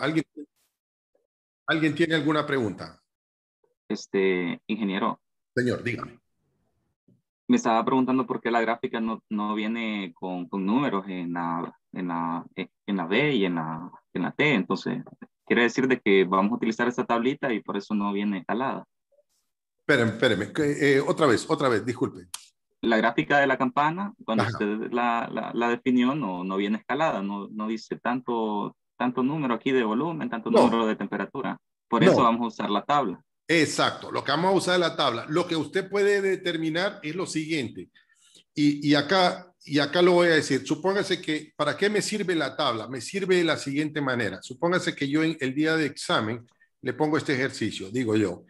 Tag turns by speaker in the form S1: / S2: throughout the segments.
S1: ¿Alguien, ¿Alguien tiene alguna pregunta? Este, ingeniero. Señor, dígame. Me estaba preguntando por qué la gráfica no,
S2: no viene con, con, números en la, en, la, eh, en la B y en la, en la T. Entonces, quiere decir de que vamos a utilizar esta tablita y por eso no viene escalada.
S1: Espérenme, espérenme. Eh, otra vez, otra vez, disculpe.
S2: La gráfica de la campana, cuando usted la, la, la definió, no, no viene escalada, no, no dice tanto tanto número
S1: aquí de volumen, tanto número de temperatura. Por eso vamos a usar la tabla. Exacto, lo que vamos a usar es la tabla. Lo que usted puede determinar es lo siguiente. Y, acá, y acá lo voy a decir. Supóngase que, ¿para qué me sirve la tabla? Me sirve de la siguiente manera. Supóngase que yo en el día de examen le pongo este ejercicio, digo yo.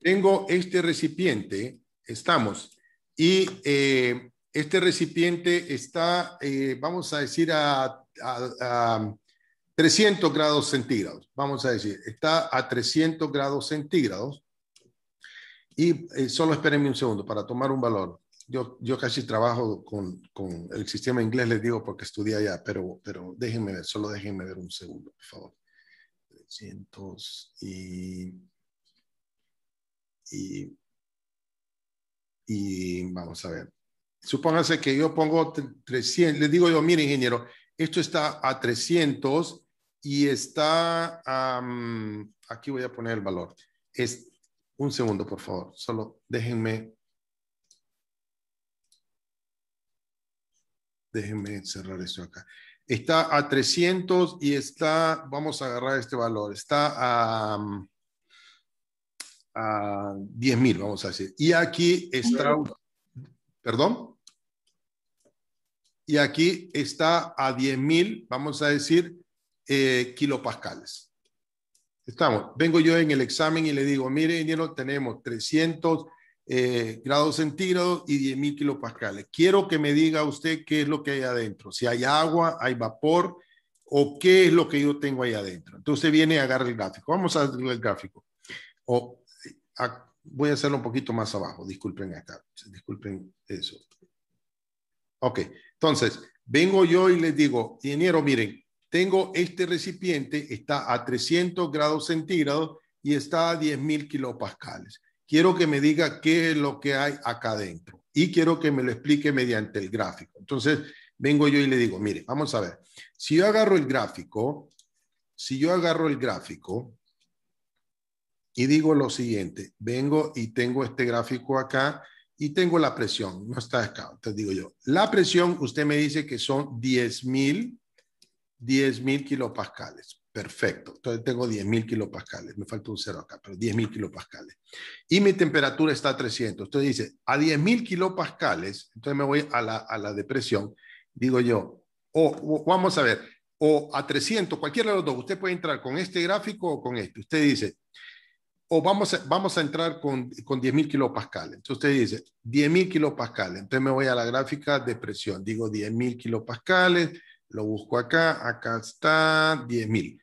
S1: Tengo este recipiente, estamos, y eh, este recipiente está, eh, vamos a decir, a 300 grados centígrados, vamos a decir, está a 300 grados centígrados. Y eh, solo espérenme un segundo para tomar un valor. Yo, yo casi trabajo con, el sistema inglés, les digo, porque estudié allá, pero, pero déjenme ver, solo déjenme ver un segundo, por favor. 300 y, y, y vamos a ver. Supóngase que yo pongo 300, les digo yo, mire ingeniero, esto está a 300 y está, aquí voy a poner el valor. Es, un segundo, por favor, solo déjenme, déjenme cerrar esto acá. Está a 300 y está, vamos a agarrar este valor, está a, a vamos a decir. Y aquí está... perdón, y aquí está a 10.000, vamos a decir, eh, kilopascales. Estamos, vengo yo en el examen y le digo, mire, ingeniero, tenemos 300 eh, grados centígrados y 10.000 kilopascales. Quiero que me diga usted qué es lo que hay adentro, si hay agua, hay vapor o qué es lo que yo tengo ahí adentro. Entonces viene a agarrar el gráfico. Vamos a hacer el gráfico. O, voy a hacerlo un poquito más abajo, disculpen acá, disculpen eso. Ok, entonces vengo yo y les digo, ingeniero, miren, tengo este recipiente, está a 300 grados centígrados y está a 10.000 kilopascales. Quiero que me diga qué es lo que hay acá adentro y quiero que me lo explique mediante el gráfico. Entonces, vengo yo y le digo, mire, vamos a ver, si yo agarro el gráfico, si yo agarro el gráfico y digo lo siguiente, vengo y tengo este gráfico acá y tengo la presión, no está acá, te digo yo, la presión, usted me dice que son 10.000 10.000 kilopascales. Perfecto. Entonces tengo 10.000 kilopascales. Me falta un cero acá, pero 10.000 kilopascales. Y mi temperatura está a 300. Usted dice, a 10.000 kilopascales, entonces me voy a la, depresión. Digo yo, o, vamos a ver, o a 300, cualquiera de los dos. Usted puede entrar con este gráfico o con este. Usted dice, o vamos a, vamos a entrar con, con 10.000 kilopascales. Entonces usted dice, 10.000 kilopascales. Entonces me voy a la gráfica de presión. Digo 10.000 kilopascales lo busco acá, acá está 10.000.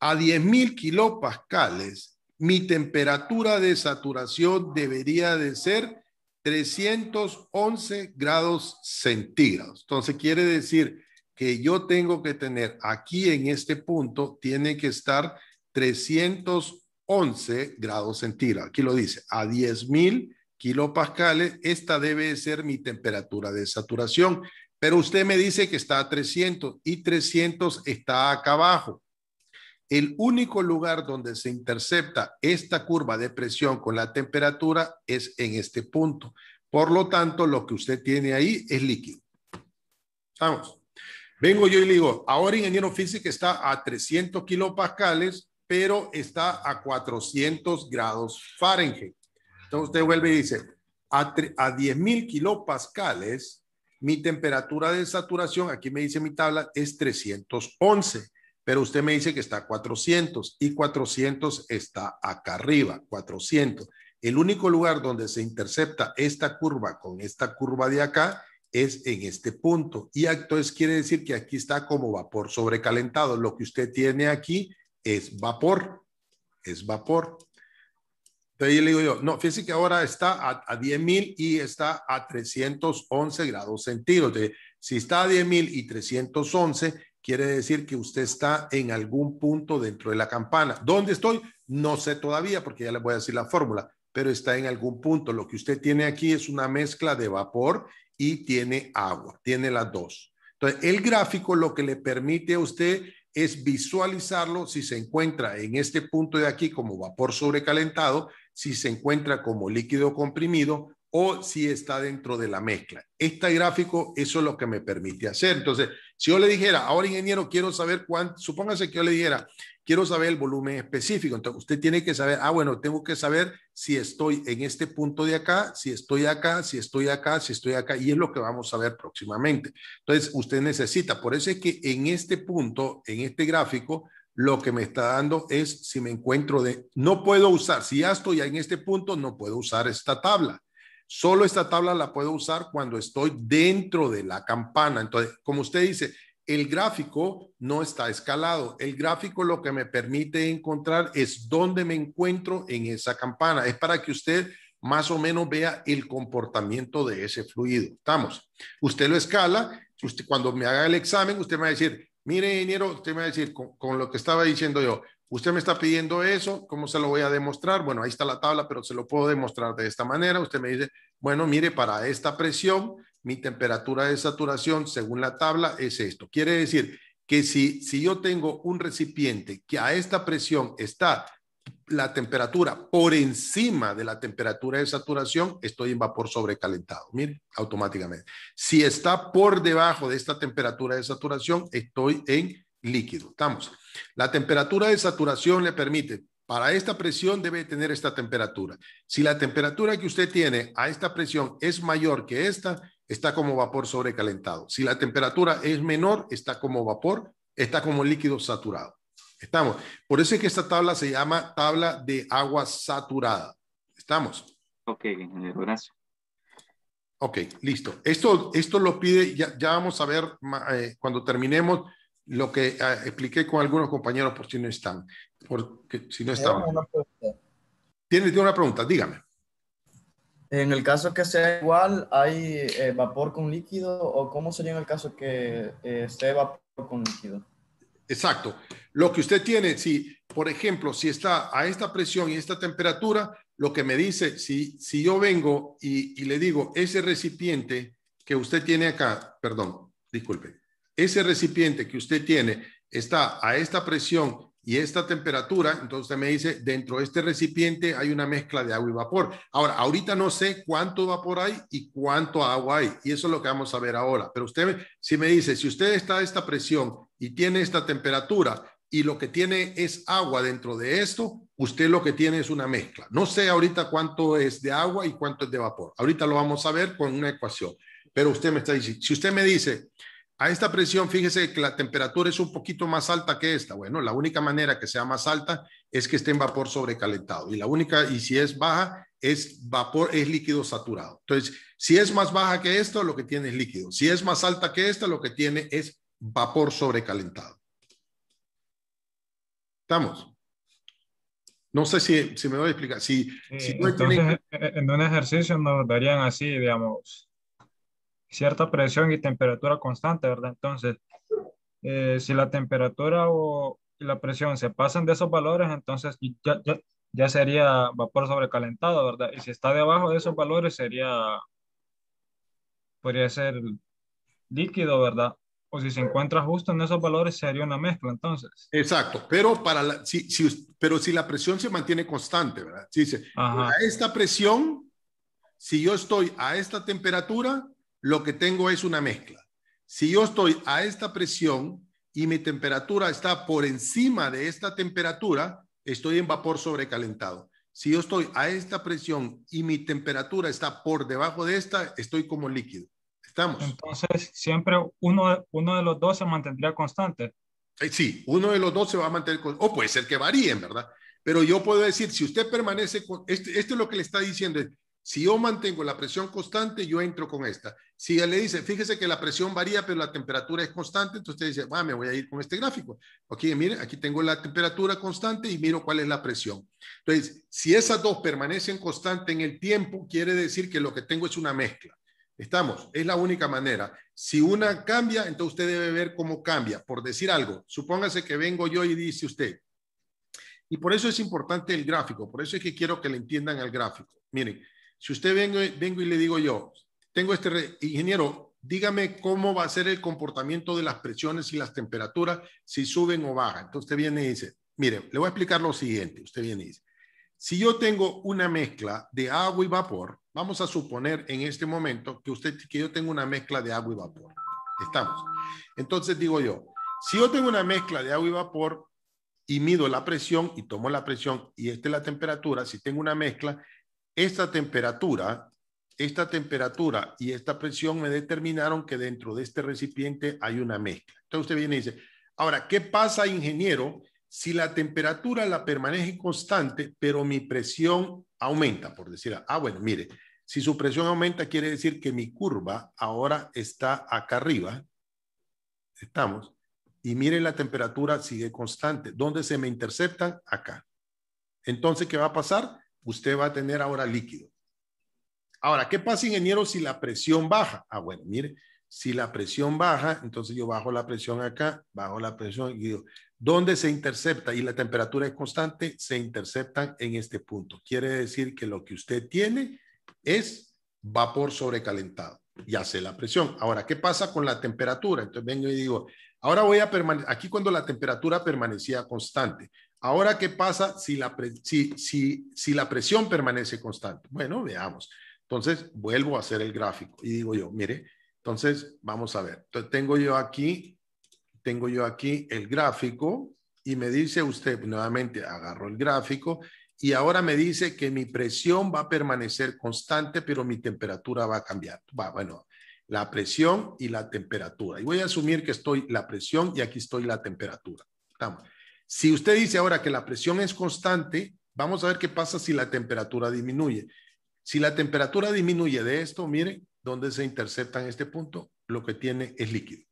S1: A 10.000 kilopascales, mi temperatura de saturación debería de ser 311 grados centígrados. Entonces quiere decir que yo tengo que tener aquí en este punto, tiene que estar 311 grados centígrados. Aquí lo dice, a 10.000 kilopascales, esta debe ser mi temperatura de saturación. Pero usted me dice que está a 300 y 300 está acá abajo. El único lugar donde se intercepta esta curva de presión con la temperatura es en este punto. Por lo tanto, lo que usted tiene ahí es líquido. Vamos. Vengo yo y le digo, ahora ingeniero físico está a 300 kilopascales, pero está a 400 grados Fahrenheit. Entonces usted vuelve y dice, a, a 10.000 kilopascales mi temperatura de saturación, aquí me dice mi tabla, es 311, pero usted me dice que está a 400 y 400 está acá arriba, 400. El único lugar donde se intercepta esta curva con esta curva de acá es en este punto. Y entonces quiere decir que aquí está como vapor sobrecalentado. Lo que usted tiene aquí es vapor, es vapor. Entonces yo le digo yo, no, fíjese que ahora está a, 10.000 y está a 311 grados centígrados. si está a 10.000 y 311, quiere decir que usted está en algún punto dentro de la campana. ¿Dónde estoy? No sé todavía porque ya le voy a decir la fórmula, pero está en algún punto. Lo que usted tiene aquí es una mezcla de vapor y tiene agua, tiene las dos. Entonces, el gráfico lo que le permite a usted es visualizarlo si se encuentra en este punto de aquí como vapor sobrecalentado, si se encuentra como líquido comprimido o si está dentro de la mezcla. Este gráfico, eso es lo que me permite hacer. Entonces, si yo le dijera, ahora ingeniero, quiero saber cuánto, supóngase que yo le dijera, quiero saber el volumen específico. Entonces, usted tiene que saber, ah, bueno, tengo que saber si estoy en este punto de acá, si estoy acá, si estoy acá, si estoy acá, y es lo que vamos a ver próximamente. Entonces, usted necesita, por eso es que en este punto, en este gráfico, lo que me está dando es si me encuentro de, no puedo usar, si ya estoy en este punto, no puedo usar esta tabla. Solo esta tabla la puedo usar cuando estoy dentro de la campana. Entonces, como usted dice, el gráfico no está escalado. El gráfico lo que me permite encontrar es dónde me encuentro en esa campana. Es para que usted más o menos vea el comportamiento de ese fluido. Estamos. Usted lo escala, cuando me haga el examen, usted me va a decir, Mire, ingeniero, usted me va a decir, con, lo que estaba diciendo yo, usted me está pidiendo eso, ¿cómo se lo voy a demostrar? Bueno, ahí está la tabla, pero se lo puedo demostrar de esta manera. Usted me dice, bueno, mire, para esta presión, mi temperatura de saturación, según la tabla, es esto. Quiere decir que si, si yo tengo un recipiente que a esta presión está la temperatura por encima de la temperatura de saturación, estoy en vapor sobrecalentado. Mire, automáticamente. Si está por debajo de esta temperatura de saturación, estoy en líquido. Estamos. La temperatura de saturación le permite, para esta presión debe tener esta temperatura. Si la temperatura que usted tiene a esta presión es mayor que esta, está como vapor sobrecalentado. Si la temperatura es menor, está como vapor, está como líquido saturado. Estamos. Por eso es que esta tabla se llama tabla de agua saturada. Estamos. Ok, gracias. Ok, listo. Esto, esto lo pide, ya, vamos a ver eh, cuando terminemos lo que eh, expliqué con algunos compañeros por si no están, porque si no eh, estaban. Tiene, tiene una pregunta, dígame. En el caso que sea igual, ¿hay vapor con líquido o cómo sería en el caso que esté vapor con líquido? Exacto. Lo que usted tiene, si, por ejemplo, si está a esta presión y esta temperatura, lo que me dice, si, si yo vengo y, y le digo, ese recipiente que usted tiene acá, perdón, disculpe, ese recipiente que usted tiene está a esta presión y esta temperatura, entonces me dice, dentro de este recipiente hay una mezcla de agua y vapor. Ahora, ahorita no sé cuánto vapor hay y cuánto agua hay, y eso es lo que vamos a ver ahora. Pero usted, si me dice, si usted está a esta presión y tiene esta temperatura y lo que tiene es agua dentro de esto, usted lo que tiene es una mezcla. No sé ahorita cuánto es de agua y cuánto es de vapor. Ahorita lo vamos a ver con una ecuación. Pero usted me está diciendo, si usted me dice, a esta presión, fíjese que la temperatura es un poquito más alta que esta. Bueno, la única manera que sea más alta es que esté en vapor sobrecalentado. Y la única, y si es baja, es vapor, es líquido saturado. Entonces, si es más baja que esto, lo que tiene es líquido. Si es más alta que esta, lo que tiene es vapor sobrecalentado. ¿Estamos? No sé si, me voy a explicar. Si, eh, eh,
S2: en un ejercicio nos darían así, digamos, cierta presión y temperatura constante, ¿verdad? Entonces, eh, si la temperatura o la presión se pasan de esos valores, entonces ya, sería vapor sobrecalentado, ¿verdad? Y si está debajo de esos valores, sería, podría ser líquido, ¿verdad? O si se encuentra justo en esos valores, sería una mezcla, entonces.
S1: Exacto, pero, para la, si, pero si la presión se mantiene constante, ¿verdad? Si dice, a esta presión, si yo estoy a esta temperatura, lo que tengo es una mezcla. Si yo estoy a esta presión y mi temperatura está por encima de esta temperatura, estoy en vapor sobrecalentado. Si yo estoy a esta presión y mi temperatura está por debajo de esta, estoy como líquido. ¿Estamos? Entonces,
S2: siempre uno, uno de los dos se mantendría constante.
S1: Eh, sí, uno de los dos se va a mantener, o puede ser que varíen, ¿verdad? Pero yo puedo decir, si usted permanece con, esto es este lo que le está diciendo, si yo mantengo la presión constante, yo entro con esta. Si le dice, fíjese que la presión varía, pero la temperatura es constante, entonces usted dice, va, ah, me voy a ir con este gráfico. Ok, mire, aquí tengo la temperatura constante y miro cuál es la presión. Entonces, si esas dos permanecen constantes en el tiempo, quiere decir que lo que tengo es una mezcla. Estamos, es la única manera. Si una cambia, entonces usted debe ver cómo cambia. Por decir algo, supóngase que vengo yo y dice usted, y por eso es importante el gráfico, por eso es que quiero que le entiendan el gráfico. Miren, si usted vengo, vengo y le digo yo, tengo este ingeniero, dígame cómo va a ser el comportamiento de las presiones y las temperaturas, si suben o bajan. Entonces usted viene y dice, mire, le voy a explicar lo siguiente. Usted viene y dice, si yo tengo una mezcla de agua y vapor, vamos a suponer en este momento que usted, que yo tengo una mezcla de agua y vapor. Estamos. Entonces digo yo, si yo tengo una mezcla de agua y vapor y mido la presión y tomo la presión y esta es la temperatura, si tengo una mezcla, esta temperatura, esta temperatura y esta presión me determinaron que dentro de este recipiente hay una mezcla. Entonces usted viene y dice, ahora, ¿qué pasa, ingeniero, si la temperatura la permanece constante, pero mi presión aumenta, por decir, ah, bueno, mire, si su presión aumenta, quiere decir que mi curva ahora está acá arriba, estamos, y mire la temperatura sigue constante. ¿Dónde se me interceptan? Acá. Entonces, ¿qué va a pasar? usted va a tener ahora líquido. Ahora, ¿qué pasa, ingeniero, si la presión baja? Ah, bueno, mire, si la presión baja, entonces yo bajo la presión acá, bajo la presión y digo, ¿dónde se intercepta? Y la temperatura es constante, se interceptan en este punto. Quiere decir que lo que usted tiene es vapor sobrecalentado Ya sé la presión. Ahora, ¿qué pasa con la temperatura? Entonces vengo y digo, ahora voy a permanecer, aquí cuando la temperatura permanecía constante, Ahora, ¿qué pasa si la, presión permanece constante? Bueno, veamos. Entonces, vuelvo a hacer el gráfico y digo yo, mire, entonces, vamos a ver. tengo yo aquí, tengo yo aquí el gráfico y me dice usted, nuevamente agarro el gráfico y ahora me dice que mi presión va a permanecer constante, pero mi temperatura va a cambiar. Va, bueno, la presión y la temperatura. Y voy a asumir que estoy la presión y aquí estoy la temperatura. Estamos. Si usted dice ahora que la presión es constante, vamos a ver qué pasa si la temperatura disminuye. Si la temperatura disminuye de esto, mire, ¿dónde se intercepta en este punto, lo que tiene es líquido.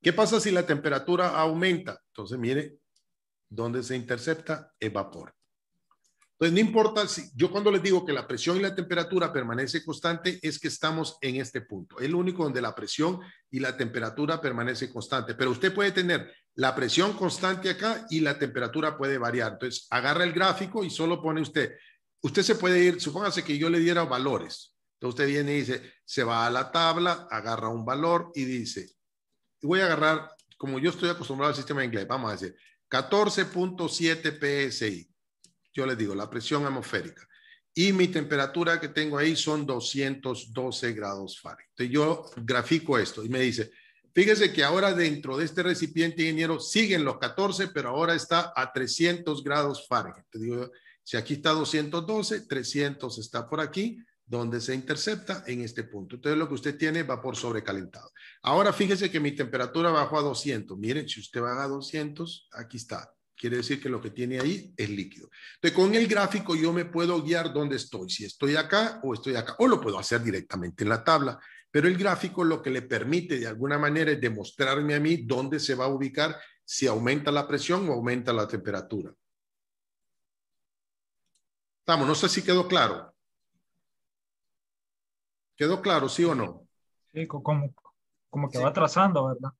S1: ¿Qué pasa si la temperatura aumenta? Entonces, mire, ¿dónde se intercepta evapora. vapor. Entonces, no importa si yo cuando les digo que la presión y la temperatura permanece constante, es que estamos en este punto. Es el único donde la presión y la temperatura permanece constante. Pero usted puede tener la presión constante acá y la temperatura puede variar. Entonces, agarra el gráfico y solo pone usted. Usted se puede ir, supóngase que yo le diera valores. Entonces usted viene y dice, se va a la tabla, agarra un valor y dice, voy a agarrar, como yo estoy acostumbrado al sistema inglés, vamos a decir, 14.7 PSI. Yo le digo, la presión atmosférica. Y mi temperatura que tengo ahí son 212 grados Fahrenheit. Entonces yo grafico esto y me dice, Fíjese que ahora dentro de este recipiente ingeniero, siguen los 14, pero ahora está a 300 grados Fahrenheit. si aquí está 212, 300 está por aquí, donde se intercepta en este punto. Entonces lo que usted tiene vapor sobrecalentado. Ahora fíjese que mi temperatura bajó a 200. Miren, si usted baja a 200, aquí está. Quiere decir que lo que tiene ahí es líquido. Entonces con el gráfico yo me puedo guiar dónde estoy, si estoy acá o estoy acá, o lo puedo hacer directamente en la tabla. Pero el gráfico lo que le permite de alguna manera es demostrarme a mí dónde se va a ubicar si aumenta la presión o aumenta la temperatura. Estamos, no sé si quedó claro. ¿Quedó claro, sí o no?
S2: Sí, como, como que va trazando, ¿verdad?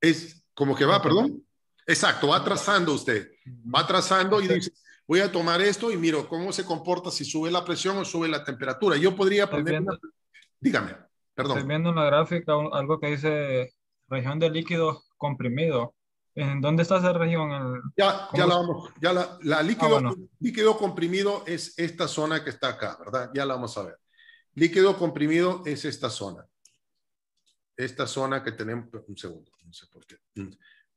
S1: Es como que va, perdón. Exacto, va trazando usted. Va trazando y dice, voy a tomar esto y miro cómo se comporta si sube la presión o sube la temperatura. Yo podría aprender... Dígame. Perdón. Estoy
S2: viendo en la gráfica algo que dice región de líquido comprimido ¿En dónde está esa región?
S1: ya, ya, la vamos, ya la, la líquido, ah, líquido comprimido es esta zona que está acá, ¿verdad? Ya la vamos a ver. Líquido comprimido es esta zona. Esta zona que tenemos, un segundo, mm,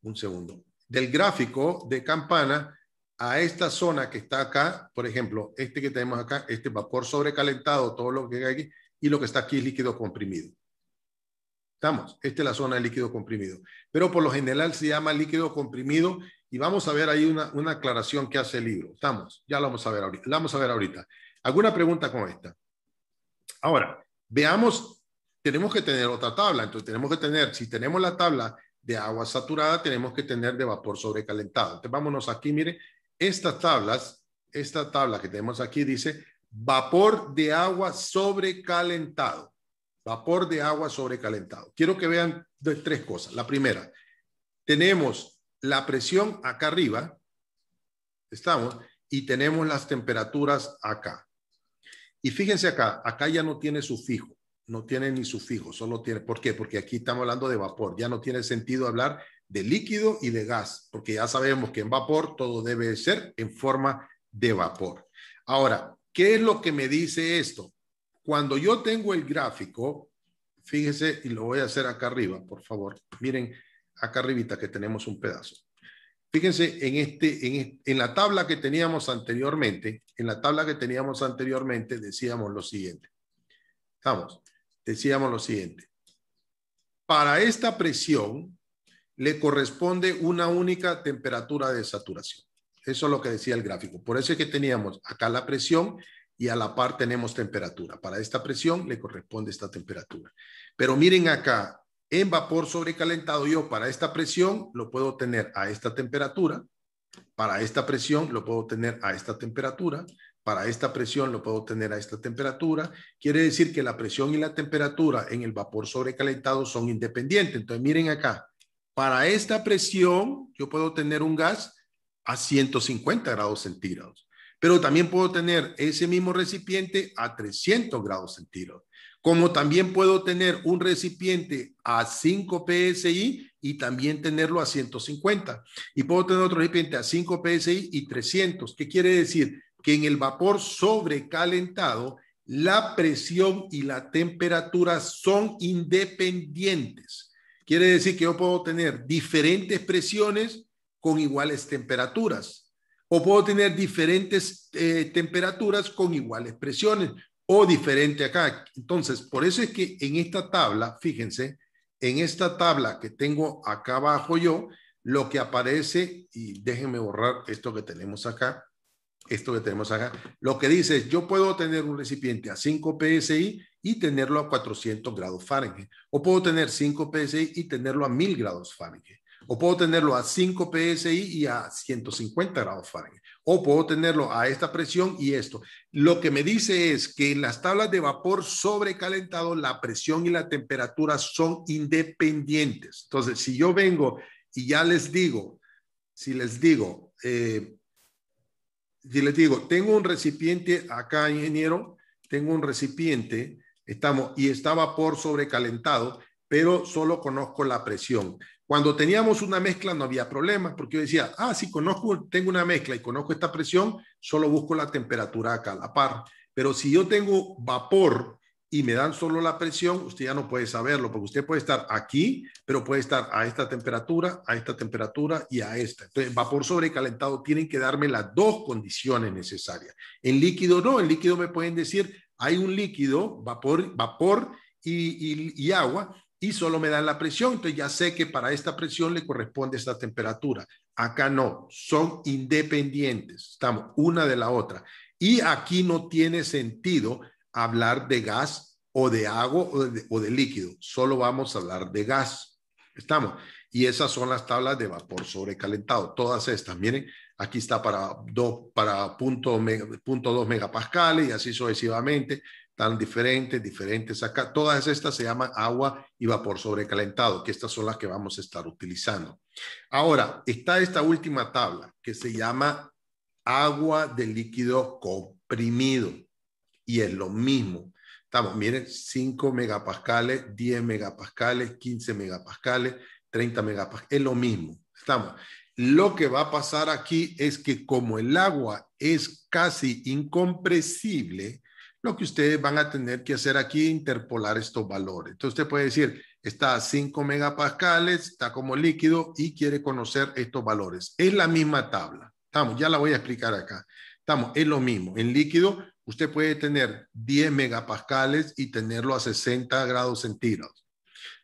S1: un segundo. Del gráfico de campana a esta zona que está acá, por ejemplo, este que tenemos acá, este vapor sobrecalentado, todo lo que hay aquí, y lo que está aquí es líquido comprimido. Estamos, esta es la zona de líquido comprimido, pero por lo general se llama líquido comprimido y vamos a ver ahí una, una aclaración que hace el libro. Estamos, ya la vamos a ver ahorita. La vamos a ver ahorita. ¿Alguna pregunta con esta? Ahora, veamos, tenemos que tener otra tabla, entonces tenemos que tener, si tenemos la tabla de agua saturada, tenemos que tener de vapor sobrecalentado. Entonces vámonos aquí, mire, estas tablas, esta tabla que tenemos aquí dice vapor de agua sobrecalentado. Vapor de agua sobrecalentado. Quiero que vean tres cosas. La primera, tenemos la presión acá arriba, estamos, y tenemos las temperaturas acá. Y fíjense acá, acá ya no tiene sufijo, no tiene ni sufijo, solo tiene, ¿por qué? Porque aquí estamos hablando de vapor, ya no tiene sentido hablar de líquido y de gas, porque ya sabemos que en vapor todo debe ser en forma de vapor. Ahora, ¿Qué es lo que me dice esto? Cuando yo tengo el gráfico, fíjese, y lo voy a hacer acá arriba, por favor. Miren, acá arribita que tenemos un pedazo. Fíjense en, este, en, la tabla que teníamos anteriormente, en la tabla que teníamos anteriormente decíamos lo siguiente. Vamos, decíamos lo siguiente. Para esta presión le corresponde una única temperatura de saturación. Eso es lo que decía el gráfico. Por eso es que teníamos acá la presión y a la par tenemos temperatura. Para esta presión le corresponde esta temperatura. Pero miren acá, en vapor sobrecalentado yo para esta presión lo puedo tener a esta temperatura, para esta presión lo puedo tener a esta temperatura, para esta presión lo puedo tener a esta temperatura. Quiere decir que la presión y la temperatura en el vapor sobrecalentado son independientes. Entonces miren acá, para esta presión yo puedo tener un gas a 150 grados centígrados. Pero también puedo tener ese mismo recipiente a 300 grados centígrados. Como también puedo tener un recipiente a 5 psi y también tenerlo a 150. Y puedo tener otro recipiente a 5 psi y 300. ¿Qué quiere decir? Que en el vapor sobrecalentado, la presión y la temperatura son independientes. Quiere decir que yo puedo tener diferentes presiones con iguales temperaturas. O puedo tener diferentes eh, temperaturas con iguales presiones o diferente acá. Entonces, por eso es que en esta tabla, fíjense, en esta tabla que tengo acá abajo yo, lo que aparece, y déjenme borrar esto que tenemos acá, esto que tenemos acá, lo que dice es, yo puedo tener un recipiente a 5 PSI y tenerlo a 400 grados Fahrenheit, o puedo tener 5 PSI y tenerlo a 1000 grados Fahrenheit, o puedo tenerlo a 5 PSI y a 150 grados Fahrenheit. O puedo tenerlo a esta presión y esto. Lo que me dice es que en las tablas de vapor sobrecalentado la presión y la temperatura son independientes. Entonces, si yo vengo y ya les digo, si les digo, eh, si les digo, tengo un recipiente acá, ingeniero, tengo un recipiente, estamos, y está vapor sobrecalentado, pero solo conozco la presión. Cuando teníamos una mezcla no había problemas porque yo decía, ah, si conozco, tengo una mezcla y conozco esta presión, solo busco la temperatura acá, a la par. Pero si yo tengo vapor y me dan solo la presión, usted ya no puede saberlo, porque usted puede estar aquí, pero puede estar a esta temperatura, a esta temperatura y a esta. Entonces, vapor sobrecalentado tienen que darme las dos condiciones necesarias. En líquido no, en líquido me pueden decir, hay un líquido, vapor, vapor y agua, y solo me dan la presión, entonces ya sé que para esta presión le corresponde esta temperatura. Acá no, son independientes, estamos una de la otra. Y aquí no tiene sentido hablar de gas o de agua o de, líquido, solo vamos a hablar de gas. Estamos. Y esas son las tablas de vapor sobrecalentado, todas estas. Miren, aquí está para, dos para punto, megapascales y así sucesivamente tan diferentes, diferentes acá. Todas estas se llaman agua y vapor sobrecalentado, que estas son las que vamos a estar utilizando. Ahora, está esta última tabla que se llama agua de líquido comprimido y es lo mismo. Estamos, miren, 5 megapascales, 10 megapascales, 15 megapascales, 30 megapascales, es lo mismo. Estamos. Lo que va a pasar aquí es que como el agua es casi incompresible, lo que ustedes van a tener que hacer aquí es interpolar estos valores. Entonces usted puede decir, está a 5 megapascales, está como líquido y quiere conocer estos valores. Es la misma tabla. Estamos, ya la voy a explicar acá. Estamos, es lo mismo. En líquido usted puede tener 10 megapascales y tenerlo a 60 grados centígrados.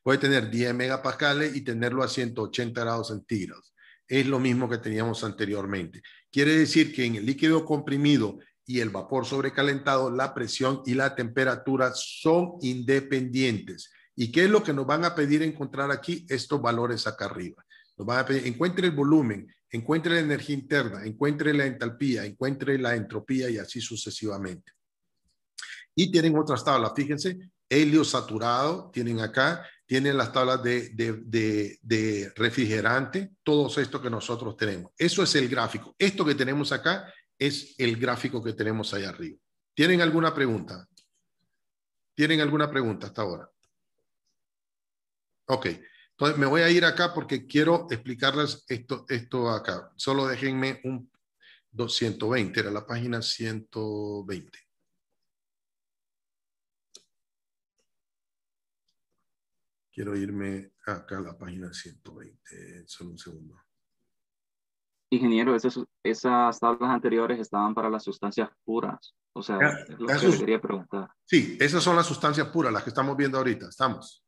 S1: Puede tener 10 megapascales y tenerlo a 180 grados centígrados. Es lo mismo que teníamos anteriormente. Quiere decir que en el líquido comprimido y el vapor sobrecalentado, la presión y la temperatura son independientes. ¿Y qué es lo que nos van a pedir encontrar aquí? Estos valores acá arriba. Nos van a pedir, encuentre el volumen, encuentre la energía interna, encuentre la entalpía, encuentre la entropía y así sucesivamente. Y tienen otras tablas, fíjense, helio saturado, tienen acá, tienen las tablas de, de refrigerante, todo esto que nosotros tenemos. Eso es el gráfico. Esto que tenemos acá es el gráfico que tenemos ahí arriba. ¿Tienen alguna pregunta? ¿Tienen alguna pregunta hasta ahora? Ok, entonces me voy a ir acá porque quiero explicarles esto, esto acá. Solo déjenme un 220, era la página 120. Quiero irme acá a la página 120, solo un segundo.
S2: Ingeniero, esas,
S1: esas, tablas anteriores estaban para las sustancias puras. O
S2: sea, lo que
S1: preguntar. Sí, esas son las sustancias puras, las que estamos viendo ahorita. Estamos.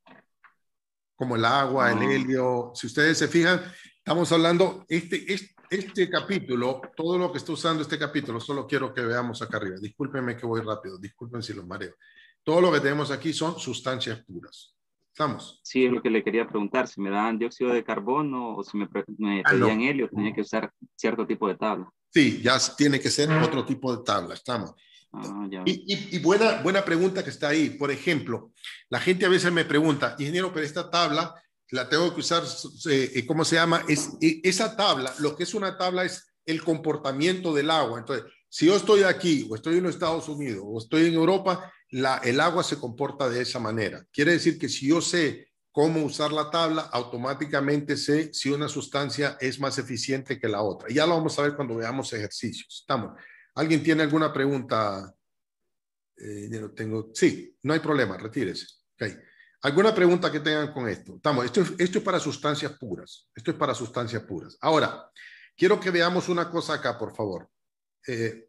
S1: Como el agua, el ah. helio. Si ustedes se fijan, estamos hablando. Este, este, este, capítulo, todo lo que está usando este capítulo, solo quiero que veamos acá arriba. Discúlpenme que voy rápido, disculpen si los mareo. Todo lo que tenemos aquí son sustancias puras. Estamos.
S2: Sí, es lo que le quería preguntar, si me dan dióxido de carbono o si me, me ah, helio, tenía que usar cierto tipo
S1: de tabla. Sí, ya tiene que ser otro tipo de tabla, estamos. Ah, y, buena, buena pregunta que está ahí. Por ejemplo, la gente a veces me pregunta, ingeniero, pero esta tabla la tengo que usar, eh, eh, ¿cómo se llama? Es, e, esa tabla, lo que es una tabla es el comportamiento del agua. Entonces, si yo estoy aquí o estoy en los Estados Unidos o estoy en Europa, la, el agua se comporta de esa manera. Quiere decir que si yo sé cómo usar la tabla, automáticamente sé si una sustancia es más eficiente que la otra. Ya lo vamos a ver cuando veamos ejercicios. Estamos. ¿Alguien tiene alguna pregunta? Eh, tengo. Sí, no hay problema, retírese. ¿Alguna pregunta que tengan con esto? Estamos. Esto, esto es para sustancias puras. Esto es para sustancias puras. Ahora, quiero que veamos una cosa acá, por favor. Eh,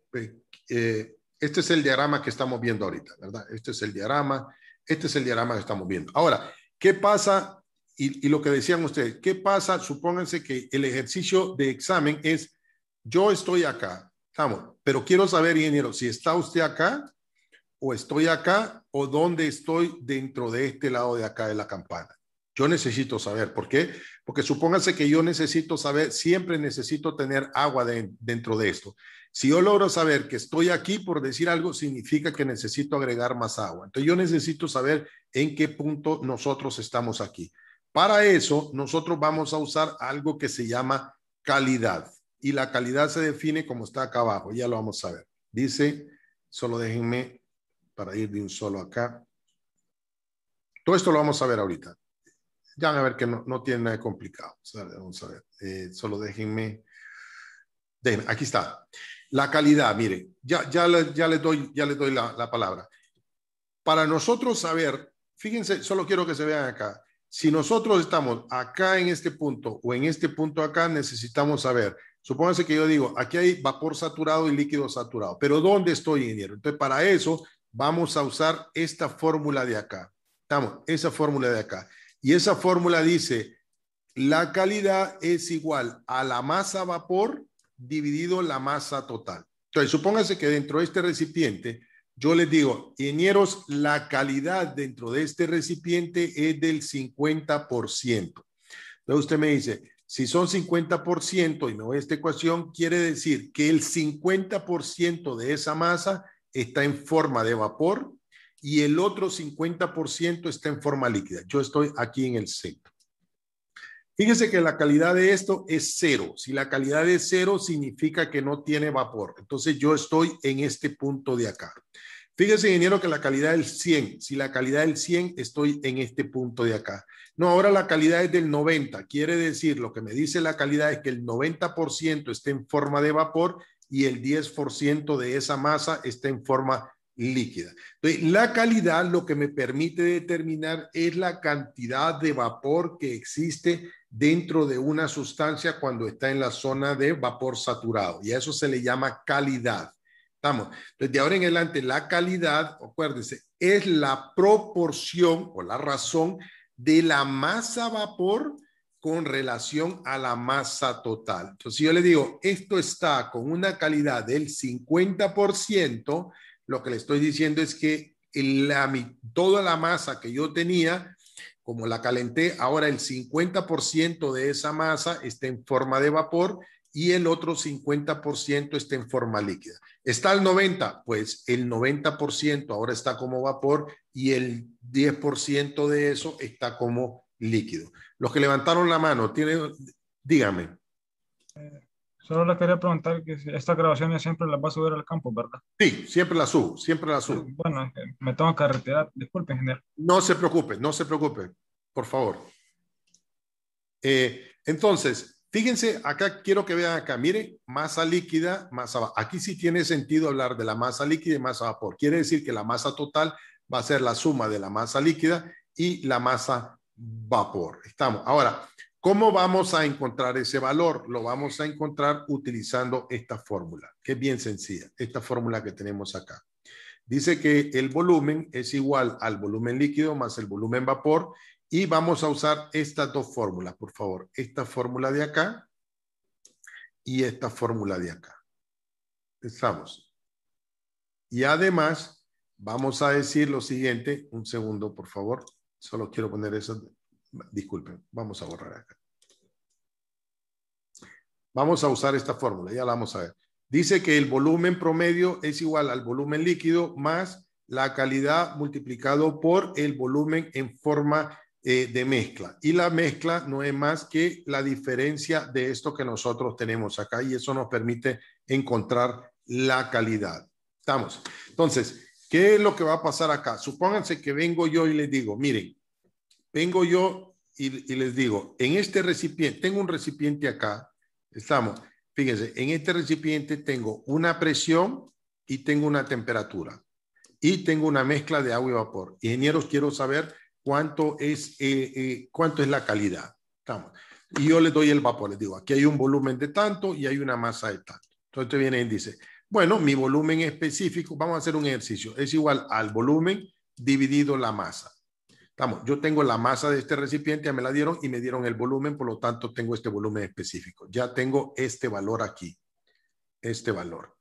S1: eh, este es el diagrama que estamos viendo ahorita, ¿verdad? Este es el diagrama, este es el diagrama que estamos viendo. Ahora, ¿qué pasa? Y, lo que decían ustedes, ¿qué pasa? Supónganse que el ejercicio de examen es, yo estoy acá, estamos, pero quiero saber, ingeniero, si está usted acá o estoy acá o dónde estoy dentro de este lado de acá de la campana. Yo necesito saber. ¿Por qué? Porque supóngase que yo necesito saber, siempre necesito tener agua dentro de esto. Si yo logro saber que estoy aquí por decir algo, significa que necesito agregar más agua. Entonces yo necesito saber en qué punto nosotros estamos aquí. Para eso, nosotros vamos a usar algo que se llama calidad. Y la calidad se define como está acá abajo. Ya lo vamos a ver. Dice, solo déjenme para ir de un solo acá. Todo esto lo vamos a ver ahorita ya van a ver que no, no tiene nada complicado. Vamos a ver, eh, solo déjenme, déjenme, Aquí está. La calidad, miren, ya, ya, ya les doy, ya le doy la, la palabra. Para nosotros saber, fíjense, solo quiero que se vean acá. Si nosotros estamos acá en este punto o en este punto acá, necesitamos saber. Supónganse que yo digo, aquí hay vapor saturado y líquido saturado, pero ¿dónde estoy, ingeniero? Entonces, para eso vamos a usar esta fórmula de acá. Estamos, esa fórmula de acá. Y esa fórmula dice, la calidad es igual a la masa vapor dividido la masa total. Entonces, supóngase que dentro de este recipiente, yo les digo, ingenieros, la calidad dentro de este recipiente es del 50%. Entonces usted me dice, si son 50% y me voy a esta ecuación, quiere decir que el 50% de esa masa está en forma de vapor y el otro 50% está en forma líquida. Yo estoy aquí en el centro. Fíjese que la calidad de esto es cero. Si la calidad es cero, significa que no tiene vapor. Entonces yo estoy en este punto de acá. Fíjese, ingeniero, que la calidad es 100. Si la calidad es 100, estoy en este punto de acá. No, ahora la calidad es del 90. Quiere decir, lo que me dice la calidad es que el 90% está en forma de vapor y el 10% de esa masa está en forma líquida. Entonces, la calidad lo que me permite determinar es la cantidad de vapor que existe dentro de una sustancia cuando está en la zona de vapor saturado. Y a eso se le llama calidad. Estamos. Entonces, de ahora en adelante, la calidad, acuérdense, es la proporción o la razón de la masa vapor con relación a la masa total. Entonces, si yo le digo, esto está con una calidad del 50%, lo que le estoy diciendo es que toda la masa que yo tenía, como la calenté, ahora el 50% de esa masa está en forma de vapor y el otro 50% está en forma líquida. ¿Está el 90%? Pues el 90% ahora está como vapor y el 10% de eso está como líquido. Los que levantaron la mano, tienen, dígame.
S2: Eh, Solo le quería preguntar que estas grabaciones siempre las va a subir al campo, ¿verdad?
S1: Sí, siempre las subo, siempre las subo. Bueno, eh, me tengo que retirar. Disculpe, general. No se preocupe, no se preocupe, por favor. Eh, entonces, fíjense, acá quiero que vean acá, mire, masa líquida, masa vapor. Aquí sí tiene sentido hablar de la masa líquida y masa vapor. Quiere decir que la masa total va a ser la suma de la masa líquida y la masa vapor. Estamos. Ahora, ¿Cómo vamos a encontrar ese valor? Lo vamos a encontrar utilizando esta fórmula, que es bien sencilla, esta fórmula que tenemos acá. Dice que el volumen es igual al volumen líquido más el volumen vapor y vamos a usar estas dos fórmulas, por favor. Esta fórmula de acá y esta fórmula de acá. Estamos. Y además, vamos a decir lo siguiente, un segundo, por favor. Solo quiero poner eso Disculpen, vamos a borrar acá. Vamos a usar esta fórmula, ya la vamos a ver. Dice que el volumen promedio es igual al volumen líquido más la calidad multiplicado por el volumen en forma eh, de mezcla. Y la mezcla no es más que la diferencia de esto que nosotros tenemos acá y eso nos permite encontrar la calidad. Estamos. Entonces, ¿qué es lo que va a pasar acá? Supónganse que vengo yo y les digo, miren, vengo yo y, les digo, en este recipiente, tengo un recipiente acá, estamos, fíjense, en este recipiente tengo una presión y tengo una temperatura y tengo una mezcla de agua y vapor. Ingenieros, quiero saber cuánto es, eh, eh, cuánto es la calidad. Estamos. Y yo les doy el vapor, les digo, aquí hay un volumen de tanto y hay una masa de tanto. Entonces viene y dice, bueno, mi volumen específico, vamos a hacer un ejercicio, es igual al volumen dividido la masa. Vamos, yo tengo la masa de este recipiente, ya me la dieron y me dieron el volumen, por lo tanto tengo este volumen específico. Ya tengo este valor aquí, este valor.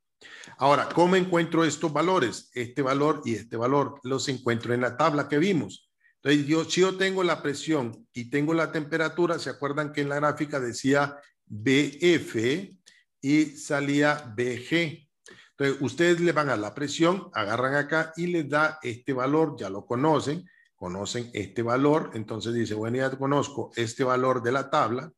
S1: Ahora, ¿cómo encuentro estos valores? Este valor y este valor los encuentro en la tabla que vimos. Entonces, yo, si yo tengo la presión y tengo la temperatura, ¿se acuerdan que en la gráfica decía BF y salía BG? Entonces, ustedes le van a la presión, agarran acá y les da este valor, ya lo conocen, conocen este valor, entonces dice, bueno, ya conozco este valor de la tabla,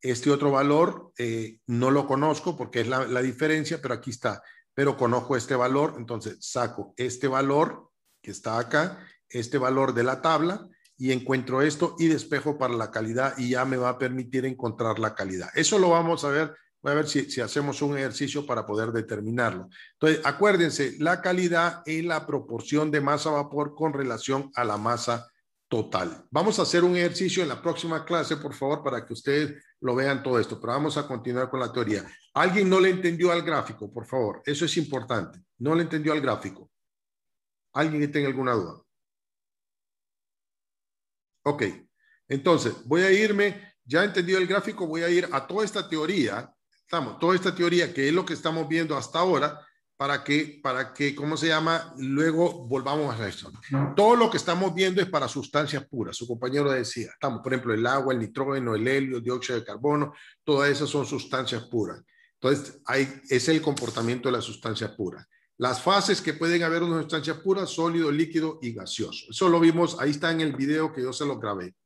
S1: este otro valor eh, no lo conozco porque es la, la, diferencia, pero aquí está, pero conozco este valor, entonces saco este valor que está acá, este valor de la tabla y encuentro esto y despejo para la calidad y ya me va a permitir encontrar la calidad. Eso lo vamos a ver Voy a ver si, hacemos un ejercicio para poder determinarlo. Entonces, acuérdense, la calidad es la proporción de masa vapor con relación a la masa total. Vamos a hacer un ejercicio en la próxima clase, por favor, para que ustedes lo vean todo esto, pero vamos a continuar con la teoría. ¿Alguien no le entendió al gráfico, por favor? Eso es importante. No le entendió al gráfico. ¿Alguien que tenga alguna duda? Ok, entonces voy a irme, ya entendido el gráfico, voy a ir a toda esta teoría toda esta teoría que es lo que estamos viendo hasta ahora, para que, para que, ¿cómo se llama? Luego volvamos a eso. Todo lo que estamos viendo es para sustancias puras. Su compañero decía, estamos, por ejemplo, el agua, el nitrógeno, el helio, el dióxido de carbono, todas esas son sustancias puras. Entonces, hay, es el comportamiento de las sustancias puras. Las fases que pueden haber una sustancia pura, sólido, líquido y gaseoso. Eso lo vimos, ahí está en el video que yo se lo grabé.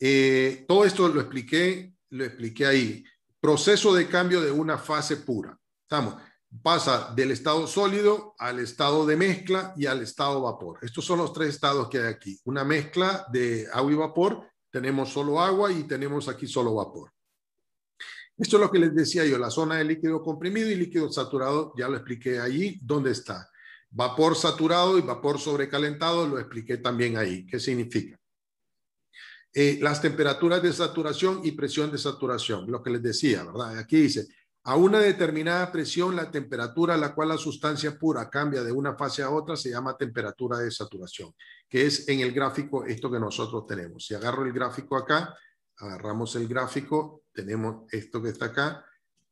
S1: Eh, todo esto lo expliqué, lo expliqué ahí. Proceso de cambio de una fase pura. Estamos. Pasa del estado sólido al estado de mezcla y al estado vapor. Estos son los tres estados que hay aquí. Una mezcla de agua y vapor. Tenemos solo agua y tenemos aquí solo vapor. Esto es lo que les decía yo, la zona de líquido comprimido y líquido saturado, ya lo expliqué allí, ¿dónde está? Vapor saturado y vapor sobrecalentado, lo expliqué también ahí. ¿Qué significa? Eh, las temperaturas de saturación y presión de saturación, lo que les decía, ¿verdad? Aquí dice, a una determinada presión, la temperatura a la cual la sustancia pura cambia de una fase a otra se llama temperatura de saturación, que es en el gráfico esto que nosotros tenemos. Si agarro el gráfico acá, agarramos el gráfico, tenemos esto que está acá,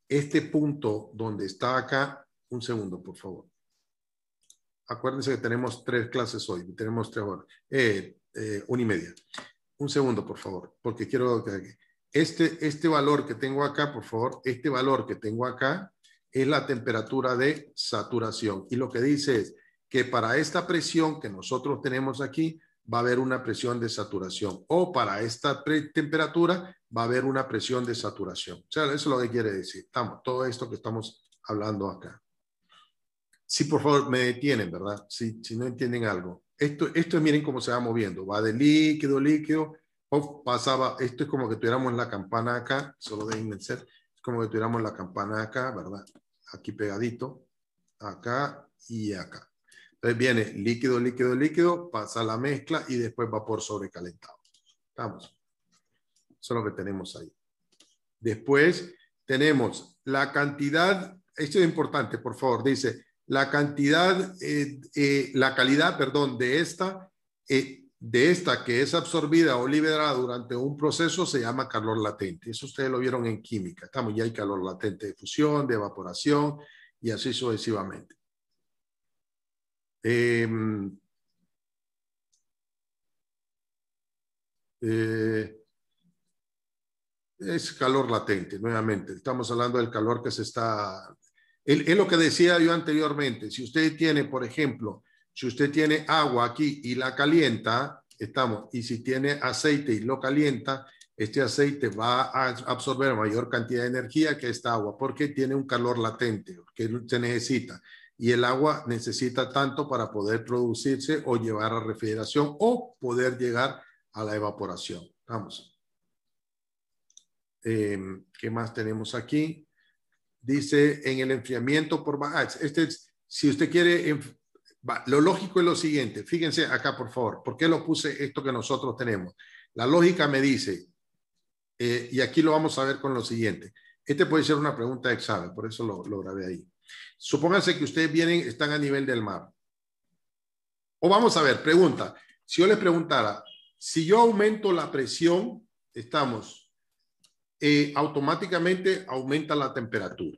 S1: este punto donde está acá, un segundo, por favor. Acuérdense que tenemos tres clases hoy, tenemos tres horas, eh, eh una y media un segundo, por favor, porque quiero que este, este valor que tengo acá, por favor, este valor que tengo acá es la temperatura de saturación. Y lo que dice es que para esta presión que nosotros tenemos aquí, va a haber una presión de saturación. O para esta temperatura, va a haber una presión de saturación. O sea, eso es lo que quiere decir. Estamos, todo esto que estamos hablando acá. Sí, por favor, me detienen, ¿verdad? Si, si no entienden algo. Esto, esto miren cómo se va moviendo, va de líquido, líquido, o pasaba, esto es como que tuviéramos la campana acá, solo de ser, es como que tuviéramos la campana acá, ¿verdad? Aquí pegadito, acá y acá. Entonces viene líquido, líquido, líquido, pasa la mezcla y después va por sobrecalentado. Estamos. Eso es lo que tenemos ahí. Después tenemos la cantidad, esto es importante, por favor, dice la cantidad, eh, eh, la calidad, perdón, de esta, eh, de esta que es absorbida o liberada durante un proceso se llama calor latente. Eso ustedes lo vieron en química. Estamos, ya hay calor latente de fusión, de evaporación y así sucesivamente. Em, es calor latente, nuevamente. Estamos hablando del calor que se está es lo que decía yo anteriormente, si usted tiene, por ejemplo, si usted tiene agua aquí y la calienta, estamos, y si tiene aceite y lo calienta, este aceite va a absorber mayor cantidad de energía que esta agua, porque tiene un calor latente, que se necesita. Y el agua necesita tanto para poder producirse o llevar a refrigeración o poder llegar a la evaporación. Vamos. Em, ¿Qué más tenemos aquí? dice en el enfriamiento por bajas. Este es, si usted quiere, lo lógico es lo siguiente. Fíjense acá, por favor, ¿por qué lo puse esto que nosotros tenemos? La lógica me dice, eh, y aquí lo vamos a ver con lo siguiente. Este puede ser una pregunta de examen, por eso lo, lo grabé ahí. Supónganse que ustedes vienen, están a nivel del mar. O vamos a ver, pregunta. Si yo les preguntara, si yo aumento la presión, estamos eh, automáticamente aumenta la temperatura.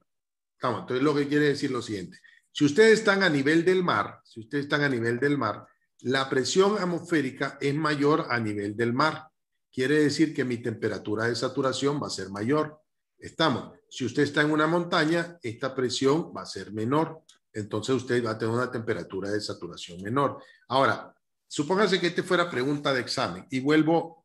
S1: entonces lo que quiere decir lo siguiente. Si ustedes están a nivel del mar, si ustedes están a nivel del mar, la presión atmosférica es mayor a nivel del mar. Quiere decir que mi temperatura de saturación va a ser mayor. Estamos. Si usted está en una montaña, esta presión va a ser menor. Entonces usted va a tener una temperatura de saturación menor. Ahora, supóngase que este fuera pregunta de examen y vuelvo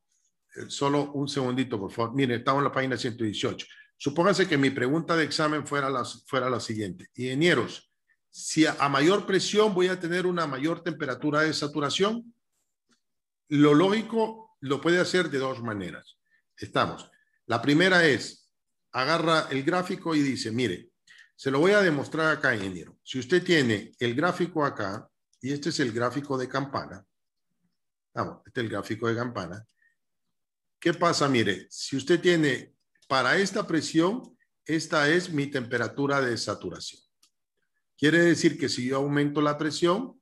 S1: eh, solo un segundito, por favor. Mire, estamos en la página 118. Supóngase que mi pregunta de examen fuera la, fuera la siguiente. Ingenieros, si a, a mayor presión voy a tener una mayor temperatura de saturación, lo lógico lo puede hacer de dos maneras. Estamos. La primera es, agarra el gráfico y dice, mire, se lo voy a demostrar acá, ingeniero. Si usted tiene el gráfico acá, y este es el gráfico de campana, vamos, este es el gráfico de campana, ¿Qué pasa? Mire, si usted tiene para esta presión, esta es mi temperatura de saturación. Quiere decir que si yo aumento la presión,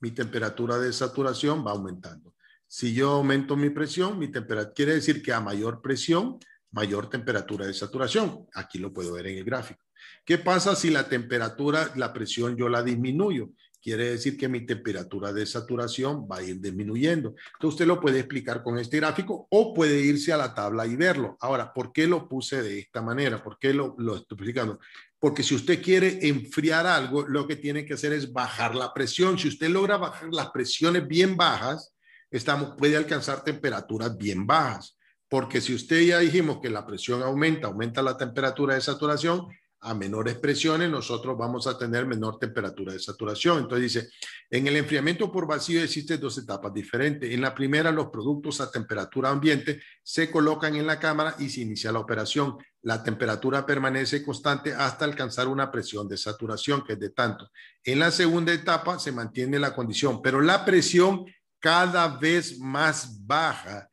S1: mi temperatura de saturación va aumentando. Si yo aumento mi presión, mi temperatura, quiere decir que a mayor presión, mayor temperatura de saturación. Aquí lo puedo ver en el gráfico. ¿Qué pasa si la temperatura, la presión yo la disminuyo? Quiere decir que mi temperatura de saturación va a ir disminuyendo. Entonces usted lo puede explicar con este gráfico o puede irse a la tabla y verlo. Ahora, ¿por qué lo puse de esta manera? ¿Por qué lo, estoy explicando? Porque si usted quiere enfriar algo, lo que tiene que hacer es bajar la presión. Si usted logra bajar las presiones bien bajas, estamos, puede alcanzar temperaturas bien bajas. Porque si usted ya dijimos que la presión aumenta, aumenta la temperatura de saturación, a menores presiones, nosotros vamos a tener menor temperatura de saturación. Entonces dice, en el enfriamiento por vacío existen dos etapas diferentes. En la primera, los productos a temperatura ambiente se colocan en la cámara y se inicia la operación. La temperatura permanece constante hasta alcanzar una presión de saturación, que es de tanto. En la segunda etapa se mantiene la condición, pero la presión cada vez más baja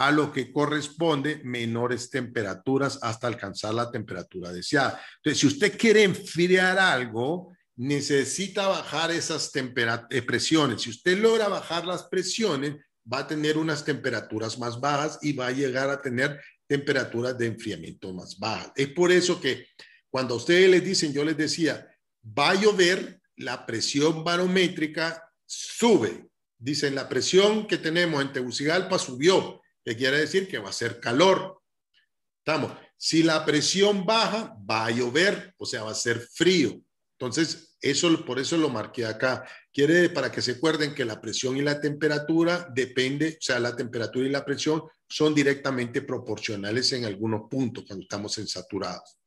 S1: a lo que corresponde menores temperaturas hasta alcanzar la temperatura deseada. Entonces, si usted quiere enfriar algo, necesita bajar esas eh, presiones. Si usted logra bajar las presiones, va a tener unas temperaturas más bajas y va a llegar a tener temperaturas de enfriamiento más bajas. Es por eso que cuando a ustedes les dicen, yo les decía, va a llover, la presión barométrica sube. Dicen, la presión que tenemos en Tegucigalpa subió que quiere decir que va a ser calor. Estamos. Si la presión baja, va a llover, o sea, va a ser frío. Entonces, eso por eso lo marqué acá. Quiere para que se acuerden que la presión y la temperatura depende, o sea, la temperatura y la presión son directamente proporcionales en algunos puntos cuando estamos en saturados.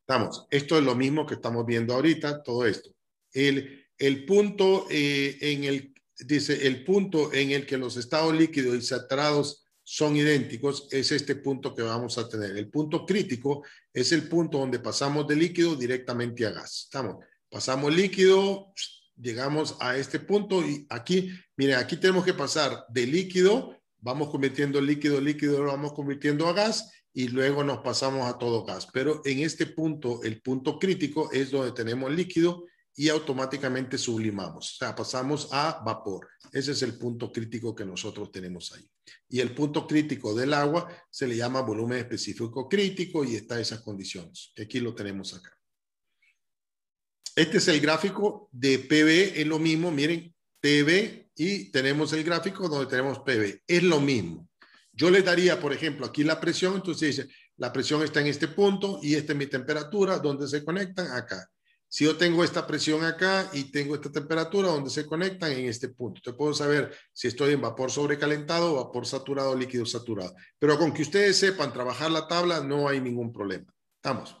S1: Estamos, esto es lo mismo que estamos viendo ahorita, todo esto. El, el punto eh, en el dice, el punto en el que los estados líquidos y saturados son idénticos es este punto que vamos a tener. El punto crítico es el punto donde pasamos de líquido directamente a gas. Estamos, pasamos líquido, llegamos a este punto y aquí, miren, aquí tenemos que pasar de líquido, vamos convirtiendo líquido, líquido, lo vamos convirtiendo a gas y luego nos pasamos a todo gas. Pero en este punto, el punto crítico es donde tenemos líquido y automáticamente sublimamos, o sea, pasamos a vapor. Ese es el punto crítico que nosotros tenemos ahí. Y el punto crítico del agua se le llama volumen específico crítico y está en esas condiciones. Aquí lo tenemos acá. Este es el gráfico de PV, es lo mismo, miren, PV y tenemos el gráfico donde tenemos PV, es lo mismo. Yo le daría, por ejemplo, aquí la presión, entonces dice, la presión está en este punto y esta es mi temperatura, ¿dónde se conectan acá si yo tengo esta presión acá y tengo esta temperatura, donde se conectan en este punto? Te puedo saber si estoy en vapor sobrecalentado, vapor saturado, líquido saturado. Pero con que ustedes sepan trabajar la tabla, no hay ningún problema. Estamos.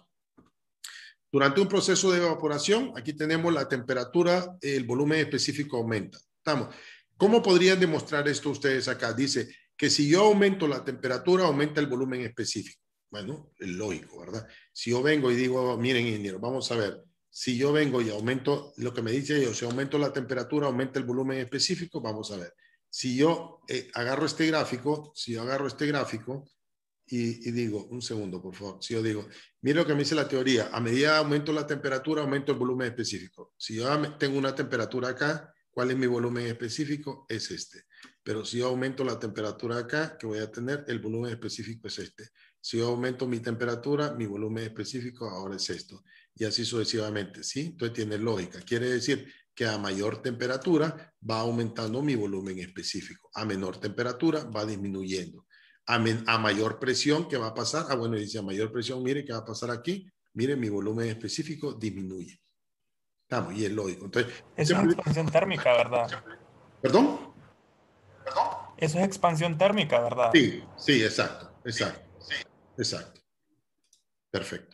S1: Durante un proceso de evaporación, aquí tenemos la temperatura, el volumen específico aumenta. Estamos. ¿Cómo podrían demostrar esto ustedes acá? Dice que si yo aumento la temperatura, aumenta el volumen específico. Bueno, es lógico, ¿verdad? Si yo vengo y digo, miren, ingeniero, vamos a ver, si yo vengo y aumento lo que me dice yo, si aumento la temperatura, aumenta el volumen específico, vamos a ver. Si yo eh, agarro este gráfico, si yo agarro este gráfico y, digo, un segundo, por favor, si yo digo, mire lo que me dice la teoría, a medida que aumento la temperatura, aumento el volumen específico. Si yo tengo una temperatura acá, ¿cuál es mi volumen específico? Es este. Pero si yo aumento la temperatura acá, ¿qué voy a tener, el volumen específico es este. Si yo aumento mi temperatura, mi volumen específico ahora es esto y así sucesivamente, ¿sí? Entonces tiene lógica. Quiere decir que a mayor temperatura va aumentando mi volumen específico, a menor temperatura va disminuyendo. A, a mayor presión, ¿qué va a pasar? Ah, bueno, dice a mayor presión, mire, ¿qué va a pasar aquí? Mire, mi volumen específico disminuye. Estamos, y es lógico. Entonces, Eso es
S2: expansión térmica, ¿verdad? ¿Perdón? ¿Perdón? Eso es expansión térmica, ¿verdad? Sí,
S1: sí, exacto, exacto, exacto. Perfecto.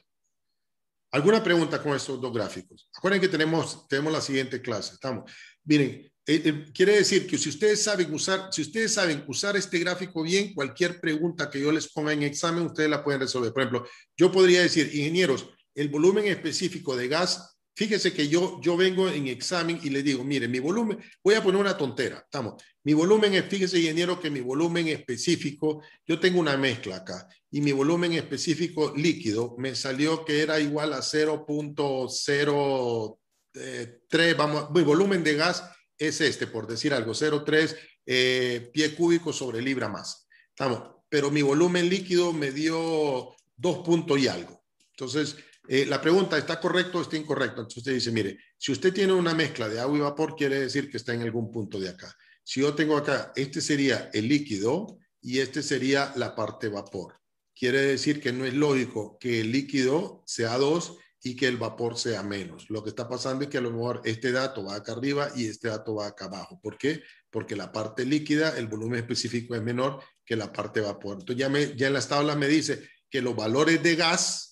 S1: ¿Alguna pregunta con estos dos gráficos? Acuérdense que tenemos, tenemos la siguiente clase. Estamos. Miren, eh, eh, quiere decir que si ustedes saben usar, si ustedes saben usar este gráfico bien, cualquier pregunta que yo les ponga en examen, ustedes la pueden resolver. Por ejemplo, yo podría decir, ingenieros, el volumen específico de gas Fíjese que yo, yo vengo en examen y le digo, mire, mi volumen, voy a poner una tontera, estamos. Mi volumen es, fíjese, ingeniero, que mi volumen específico, yo tengo una mezcla acá, y mi volumen específico líquido me salió que era igual a 0.03, eh, vamos, mi volumen de gas es este, por decir algo, 0.3 eh, pie cúbico sobre libra más, estamos. Pero mi volumen líquido me dio dos y algo. Entonces, eh, la pregunta, ¿está correcto o está incorrecto? Entonces usted dice, mire, si usted tiene una mezcla de agua y vapor, quiere decir que está en algún punto de acá. Si yo tengo acá, este sería el líquido y este sería la parte vapor. Quiere decir que no es lógico que el líquido sea 2 y que el vapor sea menos. Lo que está pasando es que a lo mejor este dato va acá arriba y este dato va acá abajo. ¿Por qué? Porque la parte líquida, el volumen específico es menor que la parte vapor. Entonces ya, ya en las tablas me dice que los valores de gas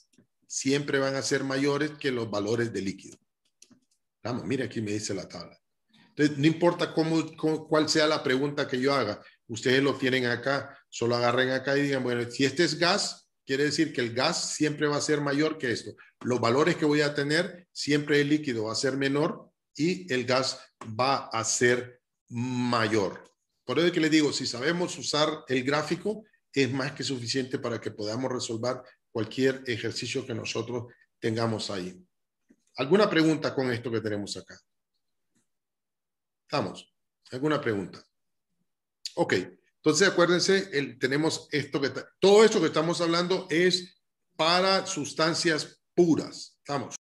S1: siempre van a ser mayores que los valores de líquido. Vamos, mira aquí me dice la tabla. Entonces, no importa cómo, cuál sea la pregunta que yo haga, ustedes lo tienen acá, solo agarren acá y digan, bueno, si este es gas, quiere decir que el gas siempre va a ser mayor que esto. Los valores que voy a tener, siempre el líquido va a ser menor y el gas va a ser mayor. Por eso es que les digo, si sabemos usar el gráfico, es más que suficiente para que podamos resolver cualquier ejercicio que nosotros tengamos ahí. ¿Alguna pregunta con esto que tenemos acá? ¿Estamos? ¿Alguna pregunta? Ok, entonces acuérdense, tenemos esto que todo esto que estamos hablando es para sustancias puras. ¿Estamos?